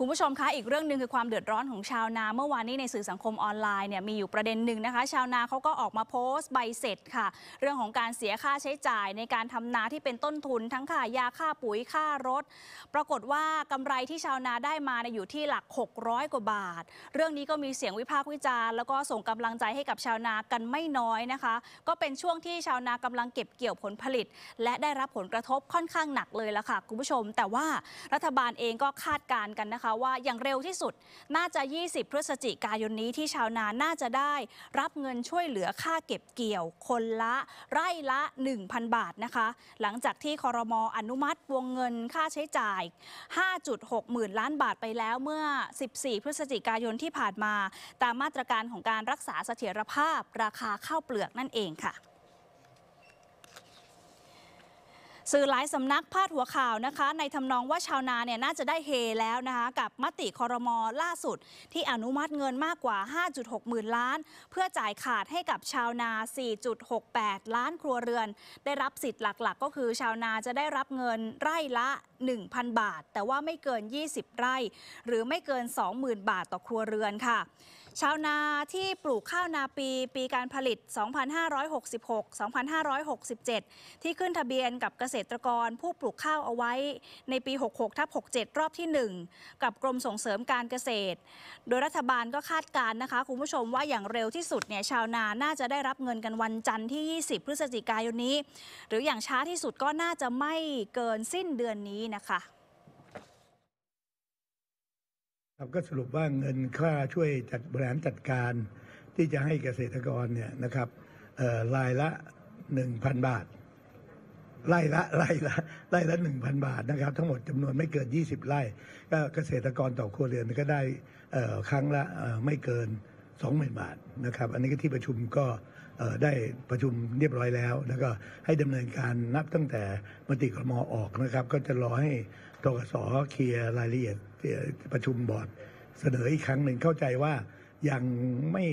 คุณผู้ชมคะอีกเรื่องหนึ่งคือความเดือดร้อนของชาวนา เมื่อวานนี้ในสื่อสังคมออนไลน์เนี่ยมีอยู่ประเด็นหนึ่งนะคะ ชาวนาเขาก็ออกมาโพสต์ใบเสร็จค่ะ เรื่องของการเสียค่าใช้จ่ายในการทำนาที่เป็นต้นทุนทั้งค่ายาค่าปุ๋ยค่ารถ ปรากฏว่ากำไรที่ชาวนาได้มาอยู่ที่หลัก 600กว่าบาท เรื่องนี้ก็มีเสียงวิพากษ์วิจารณ์แล้วก็ส่งกำลังใจให้กับชาวนากันไม่น้อยนะคะ ก็เป็นช่วงที่ชาวนากำลังเก็บเกี่ยวผลผลิต และได้รับผลกระทบค่อนข้างหนักเลยละค่ะคุณผู้ชม แต่ว่ารัฐบาลเองก็คาดการณ์กันนะคะคะว่าอย่างเร็วที่สุดน่าจะ 20 พฤศจิกายนนี้ที่ชาวนา น่าจะได้รับเงินช่วยเหลือค่าเก็บเกี่ยว คนละไร่ละ 1,000 บาทนะคะ หลังจากที่คอรมออนุมัติวงเงินค่าใช้จ่าย 5.6 หมื่นล้านบาทไปแล้วเมื่อ 14 พฤศจิกายนที่ผ่านมา ตามมาตรการของการรักษาเสถียรภาพราคาข้าวเปลือกนั่นเองค่ะสื่อหลายสำนักพาดหัวข่าวนะคะ ในทำนองว่าชาวนาเนี่ยน่าจะได้เฮแล้วนะคะกับมติคอรมอล่าสุด ที่อนุมัติเงินมากกว่า 5.6หมื่นล้าน เพื่อจ่ายขาดให้กับชาวนา 4.68 ล้านครัวเรือน ได้รับสิทธิ์หลัก ๆ ก็คือชาวนาจะได้รับเงินไร่ละ 1,000 บาท แต่ว่าไม่เกิน 20 ไร่ หรือไม่เกิน 20,000 บาทต่อครัวเรือนค่ะชาวนาที่ปลูกข้าวนาปีปีการผลิต 2566-2567 ที่ขึ้นทะเบียนกับเกษตรกรผู้ปลูกข้าวเอาไว้ในปี 66ทับ67 รอบที่ 1 กับกรมส่งเสริมการเกษตร โดยรัฐบาลก็คาดการณ์นะคะ คุณผู้ชมว่าอย่างเร็วที่สุดเนี่ยชาวนาน่าจะได้รับเงินกันวันจันทร์ที่ 20 พฤศจิกายนนี้ หรืออย่างช้าที่สุดก็น่าจะไม่เกินสิ้นเดือนนี้นะคะครับก็สรุปว่าเงินค่าช่วยจัดบริหารจัดการ ที่จะให้เกษตรกรเนี่ยนะครับรายละ 1,000 บาทไล่ละไล่ละไล่ละหนึ่งพันบาทนะครับ ทั้งหมดจำนวนไม่เกิน20 ไร่ก็เกษตรกรต่อครัวเรือนก็ได้ครั้งละไม่เกิน2มื่นบาทนะครับ อันนี้ก็ที่ประชุมก็ได้ประชุมเรียบร้อยแล้วแล้วก็ให้ดำเนินการนับตั้งแต่มติครมอออกนะครับ ก็จะรอให้ตกสเคลียร์รายละเอียดประชุมบอร์ดเสนออีกครั้งหนึ่งเข้าใจว่าอย่างไม่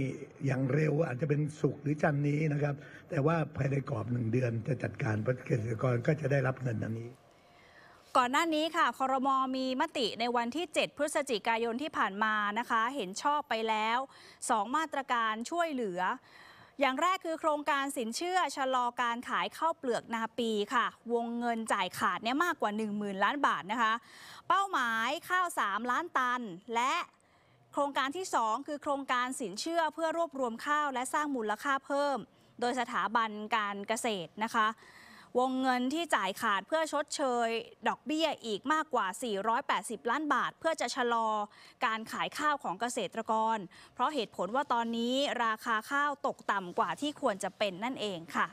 อย่างเร็วอาจจะเป็นสุกหรือจันนี้นะครับ แต่ว่าภายในกรอบหนึ่งเดือนจะจัดการเกษตรกรก็จะได้รับเงินอันนี้ ก่อนหน้านี้ค่ะคอรมอมีมติในวันที่ 7 พฤศจิกายนที่ผ่านมานะคะเห็นชอบไปแล้ว2มาตรการช่วยเหลืออย่างแรกคือโครงการสินเชื่อชะลอการขายข้าวเปลือกนาปีค่ะ วงเงินจ่ายขาดเนี่ยมากกว่า 10,000 ล้านบาทนะคะ เป้าหมายข้าว 3 ล้านตัน และโครงการที่ 2 คือโครงการสินเชื่อเพื่อรวบรวมข้าวและสร้างมูลค่าเพิ่ม โดยสถาบันการเกษตรนะคะวงเงินที่จ่ายขาดเพื่อชดเชย ดอกเบี้ยอีกมากกว่า 480 ล้านบาท เพื่อจะ ชะลอการขายข้าวของเกษตรกร เพราะเหตุผลว่าตอนนี้ราคาข้าวตกต่ำกว่าที่ควรจะเป็นนั่นเองค่ะ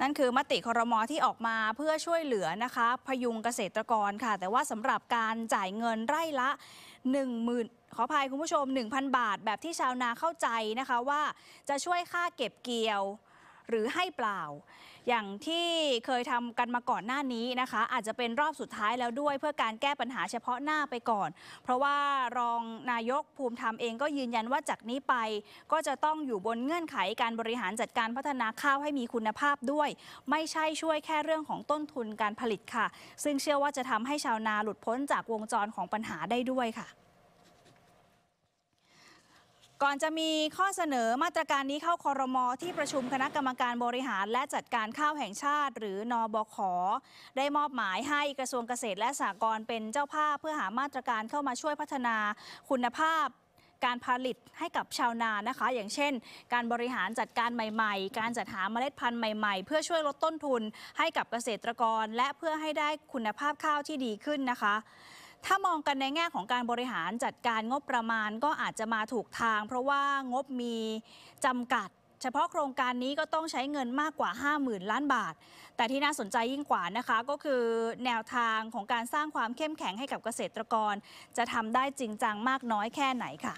นั่นคือมติคอรมอที่ออกมาเพื่อช่วยเหลือนะคะพยุงเกษตรกรค่ะ แต่ว่าสำหรับการจ่ายเงินไร่ละ 10,000 ขออภัยคุณผู้ชม 1,000 บาทแบบที่ชาวนาเข้าใจนะคะว่าจะช่วยค่าเก็บเกี่ยวหรือให้เปล่า อย่างที่เคยทำกันมาก่อนหน้านี้นะคะ อาจจะเป็นรอบสุดท้ายแล้วด้วยเพื่อการแก้ปัญหาเฉพาะหน้าไปก่อน เพราะว่ารองนายกภูมิธรรมเองก็ยืนยันว่าจากนี้ไปก็จะต้องอยู่บนเงื่อนไขการบริหารจัดการพัฒนาข้าวให้มีคุณภาพด้วย ไม่ใช่ช่วยแค่เรื่องของต้นทุนการผลิตค่ะ ซึ่งเชื่อว่าจะทำให้ชาวนาหลุดพ้นจากวงจรของปัญหาได้ด้วยค่ะก่อนจะมีข้อเสนอมาตรการนี้เข้าคอรมอที่ประชุมคณะกรรมการบริหารและจัดการข้าวแห่งชาติ หรือนอบขได้มอบหมายให้กระทรวงเกษตรและสหกรณ์เป็นเจ้าภาพ เพื่อหามาตรการเข้ามาช่วยพัฒนา คุณภาพ การผลิตให้กับชาวนานะคะ อย่างเช่น การบริหารจัดการใหม่ ๆ การจัดหาเมล็ดพันธุ์ใหม่ๆเพื่อช่วยลดต้นทุนให้กับเกษตรกร และเพื่อให้ได้คุณภาพข้าวที่ดีขึ้นนะคะถ้ามองกันในแง่ของการบริหารจัดการงบประมาณก็อาจจะมาถูกทางเพราะว่างบมีจำกัด เฉพาะโครงการนี้ก็ต้องใช้เงินมากกว่า 50,000ล้านบาท แต่ที่น่าสนใจยิ่งกว่านะคะก็คือแนวทางของการสร้างความเข้มแข็งให้กับเกษตรกร จะทำได้จริงจังมากน้อยแค่ไหนค่ะ